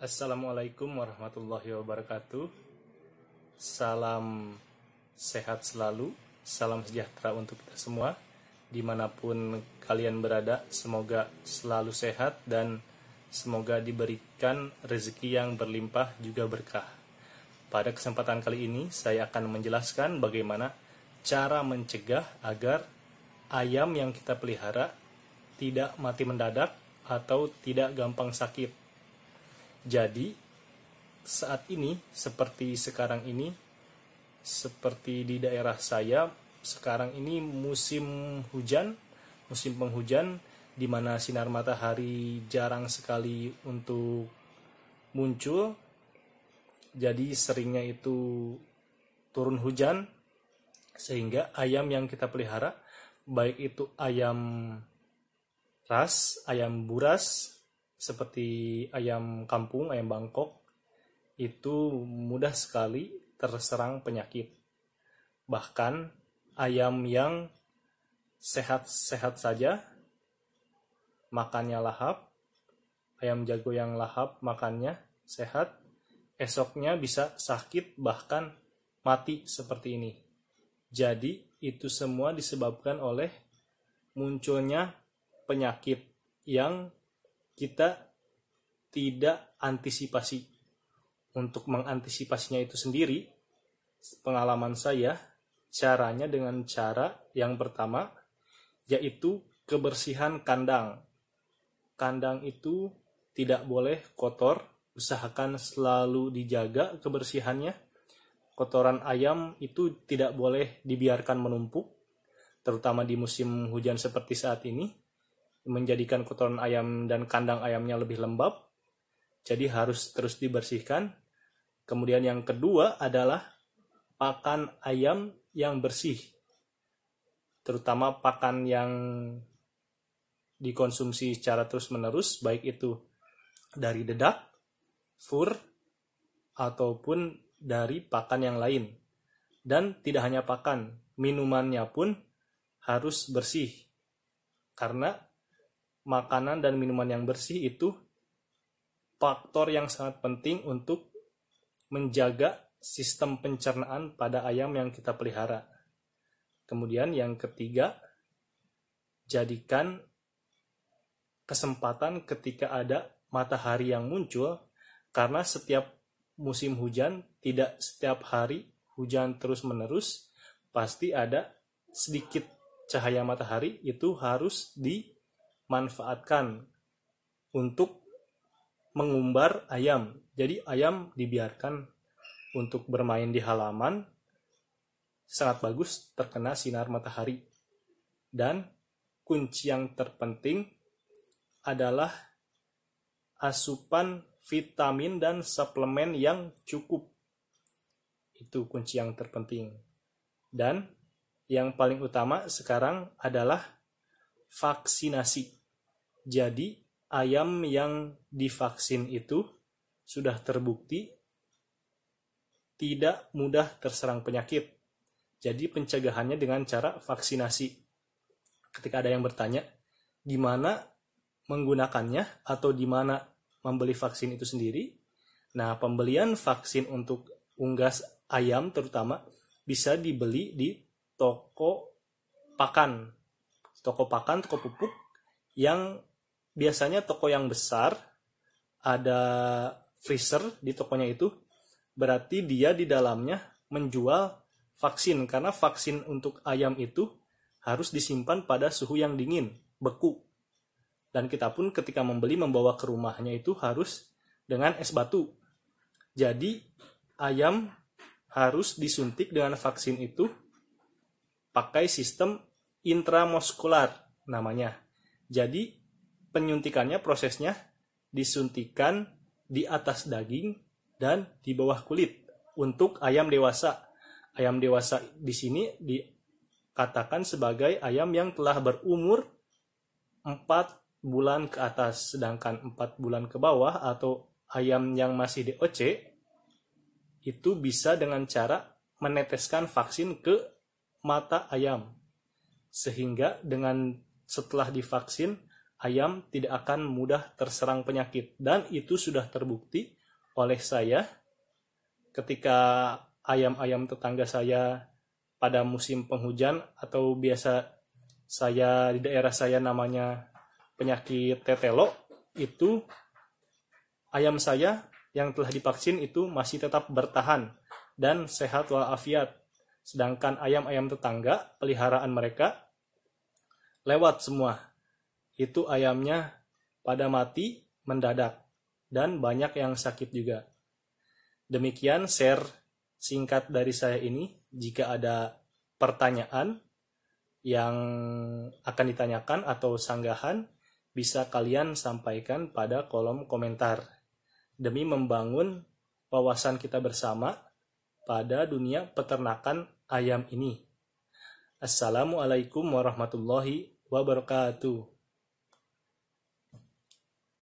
Assalamualaikum warahmatullahi wabarakatuh. Salam sehat selalu, salam sejahtera untuk kita semua. Dimanapun kalian berada, semoga selalu sehat dan semoga diberikan rezeki yang berlimpah juga berkah. Pada kesempatan kali ini, saya akan menjelaskan bagaimana cara mencegah agar ayam yang kita pelihara tidak mati mendadak atau tidak gampang sakit jadi saat ini seperti sekarang ini seperti di daerah saya sekarang ini musim hujan, musim penghujan di mana sinar matahari jarang sekali untuk muncul. Jadi seringnya itu turun hujan sehingga ayam yang kita pelihara baik itu ayam ras, ayam buras seperti ayam kampung, ayam Bangkok, itu mudah sekali terserang penyakit. Bahkan ayam yang sehat-sehat saja, makannya lahap, ayam jago yang lahap makannya sehat, esoknya bisa sakit bahkan mati seperti ini. Jadi itu semua disebabkan oleh munculnya penyakit yang kita tidak antisipasi. Untuk mengantisipasinya itu sendiri, pengalaman saya, caranya dengan cara yang pertama, yaitu kebersihan kandang. Kandang itu tidak boleh kotor, usahakan selalu dijaga kebersihannya. Kotoran ayam itu tidak boleh dibiarkan menumpuk, terutama di musim hujan seperti saat ini menjadikan kotoran ayam dan kandang ayamnya lebih lembab. Jadi harus terus dibersihkan. Kemudian yang kedua adalah pakan ayam yang bersih. Terutama pakan yang dikonsumsi secara terus-menerus, baik itu dari dedak, fur, ataupun dari pakan yang lain. Dan tidak hanya pakan, minumannya pun harus bersih. Karena makanan dan minuman yang bersih itu faktor yang sangat penting untuk menjaga sistem pencernaan pada ayam yang kita pelihara. Kemudian yang ketiga, jadikan kesempatan ketika ada matahari yang muncul karena setiap musim hujan tidak setiap hari hujan terus-menerus pasti ada sedikit cahaya matahari itu harus di manfaatkan untuk mengumbar ayam. Jadi ayam dibiarkan untuk bermain di halaman sangat bagus terkena sinar matahari. Dan kunci yang terpenting adalah asupan vitamin dan suplemen yang cukup. Itu kunci yang terpenting. Dan yang paling utama sekarang adalah vaksinasi jadi ayam yang divaksin itu sudah terbukti tidak mudah terserang penyakit. Jadi pencegahannya dengan cara vaksinasi. Ketika ada yang bertanya, gimana menggunakannya atau di mana membeli vaksin itu sendiri? Nah, pembelian vaksin untuk unggas ayam terutama bisa dibeli di toko pakan. Toko pakan, toko pupuk yang biasanya toko yang besar ada freezer di tokonya itu berarti dia di dalamnya menjual vaksin karena vaksin untuk ayam itu harus disimpan pada suhu yang dingin, beku. Dan kita pun ketika membeli membawa ke rumahnya itu harus dengan es batu. Jadi ayam harus disuntik dengan vaksin itu pakai sistem intramuskular namanya. Jadi penyuntikannya prosesnya disuntikan di atas daging dan di bawah kulit untuk ayam dewasa. Ayam dewasa di sini dikatakan sebagai ayam yang telah berumur 4 bulan ke atas sedangkan 4 bulan ke bawah atau ayam yang masih DOC itu bisa dengan cara meneteskan vaksin ke mata ayam sehingga dengan setelah divaksin ayam tidak akan mudah terserang penyakit. Dan itu sudah terbukti oleh saya ketika ayam-ayam tetangga saya pada musim penghujan atau biasa saya di daerah saya namanya penyakit tetelo itu ayam saya yang telah divaksin itu masih tetap bertahan dan sehat walafiat. Sedangkan ayam-ayam tetangga peliharaan mereka lewat semua itu ayamnya pada mati mendadak dan banyak yang sakit juga. Demikian share singkat dari saya ini. Jika ada pertanyaan yang akan ditanyakan atau sanggahan, bisa kalian sampaikan pada kolom komentar demi membangun wawasan kita bersama pada dunia peternakan ayam ini. Assalamualaikum warahmatullahi wabarakatuh.